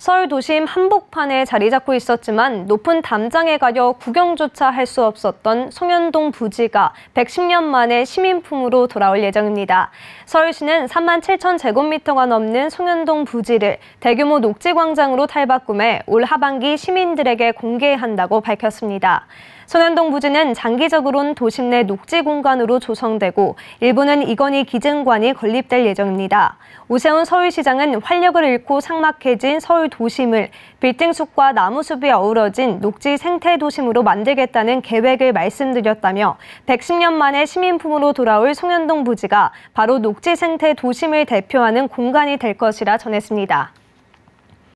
서울 도심 한복판에 자리 잡고 있었지만 높은 담장에 가려 구경조차 할 수 없었던 송현동 부지가 110년 만에 시민품으로 돌아올 예정입니다. 서울시는 3만 7천 제곱미터가 넘는 송현동 부지를 대규모 녹지광장으로 탈바꿈해 올 하반기 시민들에게 공개한다고 밝혔습니다. 송현동 부지는 장기적으로는 도심 내 녹지 공간으로 조성되고 일부는 이건희 기증관이 건립될 예정입니다. 오세훈 서울시장은 활력을 잃고 삭막해진 서울 도심을 빌딩숲과 나무숲이 어우러진 녹지 생태 도심으로 만들겠다는 계획을 말씀드렸다며 110년 만에 시민품으로 돌아올 송현동 부지가 바로 녹지 생태 도심을 대표하는 공간이 될 것이라 전했습니다.